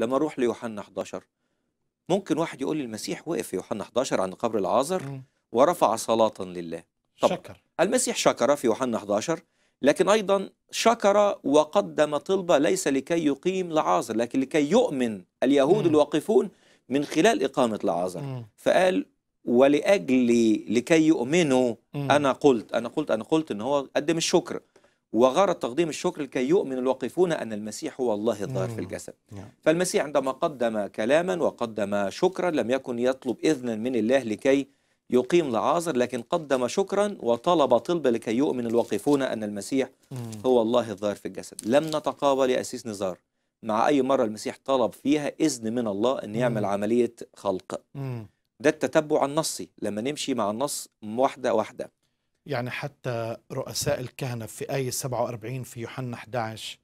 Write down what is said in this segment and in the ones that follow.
لما اروح ليوحنا 11 ممكن واحد يقول لي المسيح وقف في يوحنا 11 عند قبر العازر ورفع صلاة لله طب شكر المسيح شكر في يوحنا 11 لكن أيضا شكر وقدم طلبة ليس لكي يقيم لعازر لكن لكي يؤمن اليهود مم. الواقفون من خلال إقامة لعازر مم. فقال ولأجل لكي يؤمنوا مم. أنا قلت أنا قلت أنا قلت إن هو قدم الشكر وغرض تقديم الشكر لكي يؤمن الواقفون أن المسيح هو الله الظاهر في الجسد نعم. فالمسيح عندما قدم كلاما وقدم شكرا لم يكن يطلب إذنا من الله لكي يقيم لعازر لكن قدم شكرا وطلب طلبة لكي يؤمن الواقفون أن المسيح هو الله الظاهر في الجسد لم نتقابل يا أسيس نزار مع أي مرة المسيح طلب فيها إذن من الله أن يعمل عملية خلق ده التتبع النصي لما نمشي مع النص واحدة واحدة يعني حتى رؤساء الكهنة في آية 47 في يوحنا 11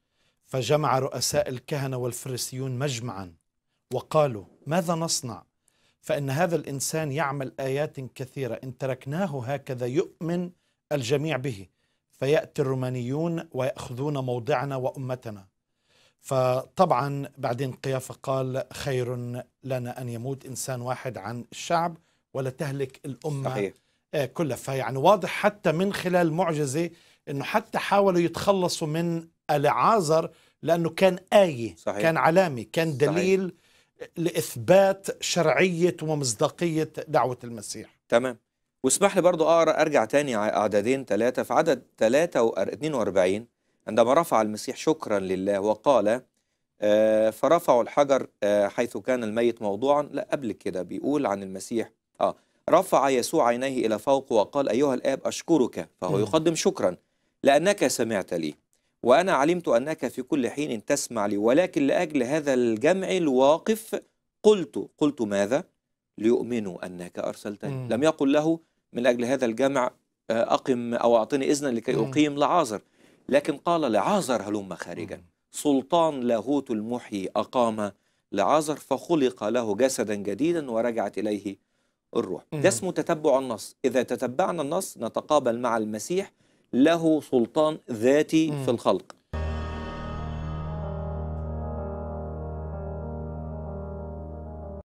فجمع رؤساء الكهنة والفريسيون مجمعا وقالوا ماذا نصنع فإن هذا الإنسان يعمل آيات كثيرة إن تركناه هكذا يؤمن الجميع به فيأتي الرومانيون ويأخذون موضعنا وأمتنا فطبعا بعدين قيافة قال خير لنا أن يموت إنسان واحد عن الشعب ولا تهلك الأمة صحيح. آه، كلف فيعني واضح حتى من خلال معجزة أنه حتى حاولوا يتخلصوا من العازر لأنه كان آية صحيح. كان علامة كان دليل صحيح. لإثبات شرعية ومصداقية دعوة المسيح تمام واسمح لي برضو أقرأ أرجع تاني أعدادين ثلاثة في عدد 42 عندما رفع المسيح شكرا لله وقال آه فرفعوا الحجر آه حيث كان الميت موضوعا لا قبل كده بيقول عن المسيح آه رفع يسوع عينيه إلى فوق وقال أيها الآب أشكرك فهو نعم. يقدم شكرا لأنك سمعت لي وأنا علمت أنك في كل حين تسمع لي ولكن لأجل هذا الجمع الواقف قلت قلت ماذا؟ ليؤمنوا أنك أرسلتني لم يقل له من أجل هذا الجمع آه، أقم أو أعطني إذنا لكي أقيم لعازر لكن قال لعازر هلم خارجا سلطان لاهوت المحيي أقام لعازر فخلق له جسدا جديدا ورجعت إليه الروح ده اسمه تتبع النص إذا تتبعنا النص نتقابل مع المسيح له سلطان ذاتي في الخلق